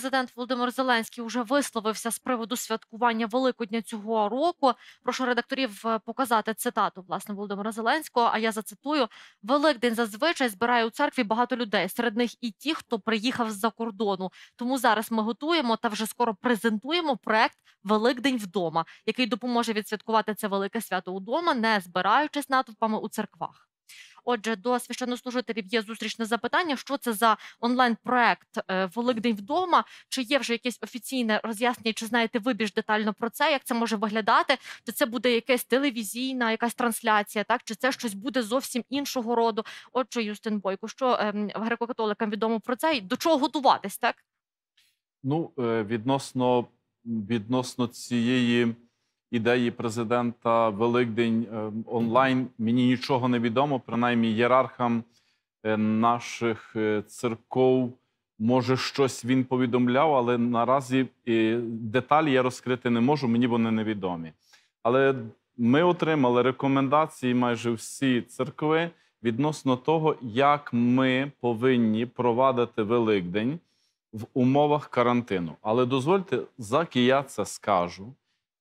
президент Володимир Зеленський уже висловився з приводу святкування Великодня цього року. Прошу редакторів е, показати цитату власне Володимира Зеленського. А я зацитую: Великдень зазвичай збирає у церкві багато людей, серед них і ті, хто приїхав з-за кордону. Тому зараз ми готуємо та вже скоро презентуємо проект Великдень вдома, який допоможе відсвяткувати це велике свято удома, не збираючись натовпами у церквах. Отже, до священнослужителів є зустрічне запитання: що це за онлайн-проект е, Великдень вдома? Чи є вже якесь офіційне роз'яснення? Чи знаєте ви більш детально про це? Як це може виглядати? Чи це буде якась телевізійна, якась трансляція? Так чи це щось буде зовсім іншого роду? Отже, Юстин Бойко, що ем, греко-католикам відомо про це і до чого готуватись, так? Ну, е, відносно відносно цієї ідеї президента Великдень ем, онлайн. Мені нічого не відомо, принаймні єрархам е, наших е, церков. Може, щось він повідомляв, але наразі е, деталі я розкрити не можу, мені вони невідомі. Але ми отримали рекомендації майже всі церкви відносно того, як ми повинні провадити Великдень в умовах карантину. Але дозвольте, заки я це скажу,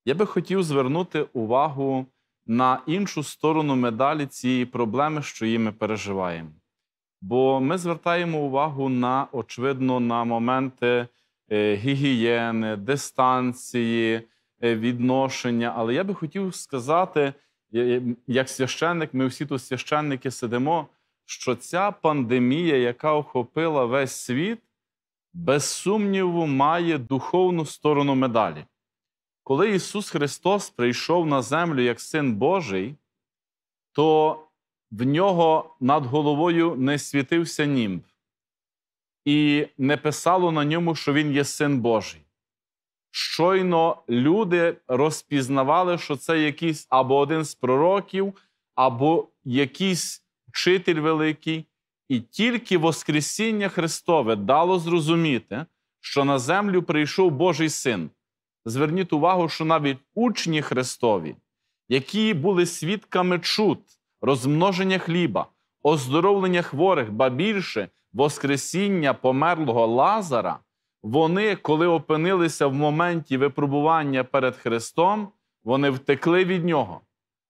я би хотів звернути увагу на іншу сторону медалі цієї проблеми, що її ми переживаємо. Бо ми звертаємо увагу на, очевидно, на моменти е, гігієни, дистанції, е, відношення. Але я би хотів сказати, як священник, ми всі тут священники сидимо, що ця пандемія, яка охопила весь світ, без сумніву, має духовну сторону медалі коли Ісус Христос прийшов на землю як Син Божий, то в нього над головою не світився німб і не писало на ньому, що Він є син Божий. Щойно люди розпізнавали, що це якийсь або один з пророків, або якийсь вчитель великий, і тільки Воскресіння Христове дало зрозуміти, що на землю прийшов Божий син. Зверніть увагу, що навіть учні Христові, які були свідками чуд, розмноження хліба, оздоровлення хворих, ба більше Воскресіння померлого Лазара, вони, коли опинилися в моменті випробування перед Христом, вони втекли від Нього.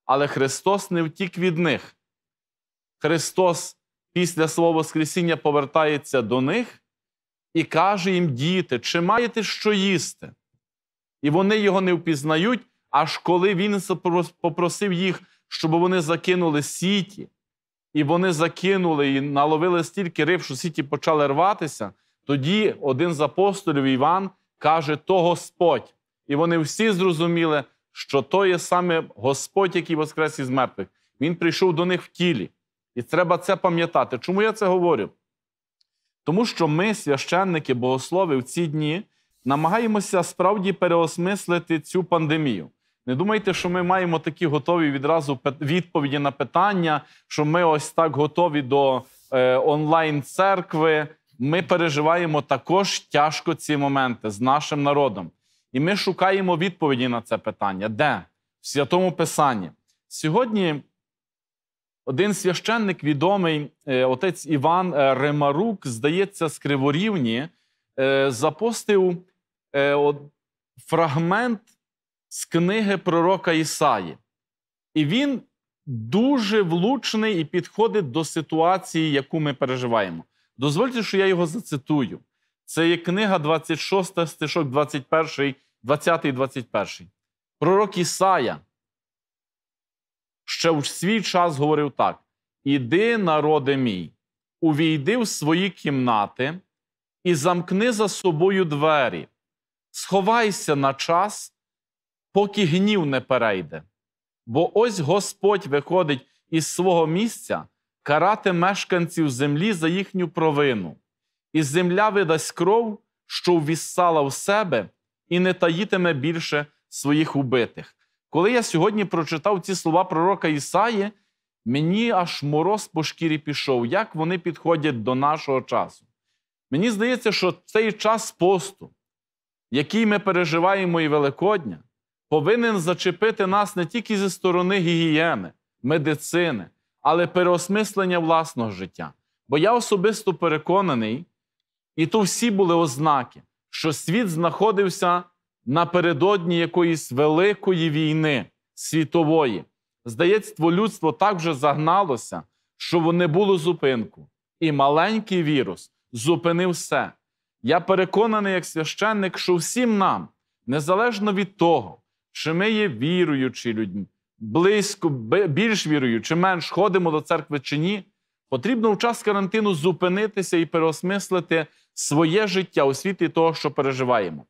Але Христос не втік від них. Христос після свого Воскресіння повертається до них і каже їм: діти, чи маєте що їсти? і вони його не впізнають, аж коли він попросив їх, щоб вони закинули сіті, і вони закинули і наловили стільки риб, що сіті почали рватися. Тоді один з апостолів Іван каже: то Господь. І вони всі зрозуміли, що то є саме Господь, який воскрес із мертвих. Він прийшов до них в тілі. І треба це пам'ятати. Чому я це говорю? Тому що ми, священники, богослови, в ці дні намагаємося справді переосмислити цю пандемію. Не думайте, що ми маємо такі готові відразу відповіді на питання, що ми ось так готові до е, онлайн-церкви. Ми переживаємо також тяжко ці моменти з нашим народом. І ми шукаємо відповіді на це питання. Де? В святому Писанні. Сьогодні один священник відомий, е, отець Іван е, Ремарук, здається, з Криворівні, запостив е, фрагмент з книги пророка Ісаї. І він дуже влучний і підходить до ситуації, яку ми переживаємо. Дозвольте, що я його зацитую. Це є книга 26, стишок 21, 20, 21. Пророк Ісая ще у свій час говорив так: Іди, народе мій, увійди в свої кімнати і замкни за собою двері, сховайся на час, поки гнів не перейде. Бо ось Господь виходить із свого місця карати мешканців землі за їхню провину, і земля видасть кров, що ввіссала в себе, і не таїтиме більше своїх убитих. Коли я сьогодні прочитав ці слова пророка Ісаї, мені аж мороз по шкірі пішов, як вони підходять до нашого часу. Мені здається, що цей час посту, який ми переживаємо і Великодня, повинен зачепити нас не тільки зі сторони гігієни, медицини, але переосмислення власного життя. Бо я особисто переконаний, і то всі були ознаки, що світ знаходився напередодні якоїсь великої війни світової. Здається, людство так вже загналося, що не було зупинку. І маленький вірус зупинив все. Я переконаний як священник, що всім нам, незалежно від того, чи ми є віруючі людьми, близько, більш вірою, чи менш ходимо до церкви чи ні, потрібно в час карантину зупинитися і переосмислити своє життя у світі, того, що переживаємо.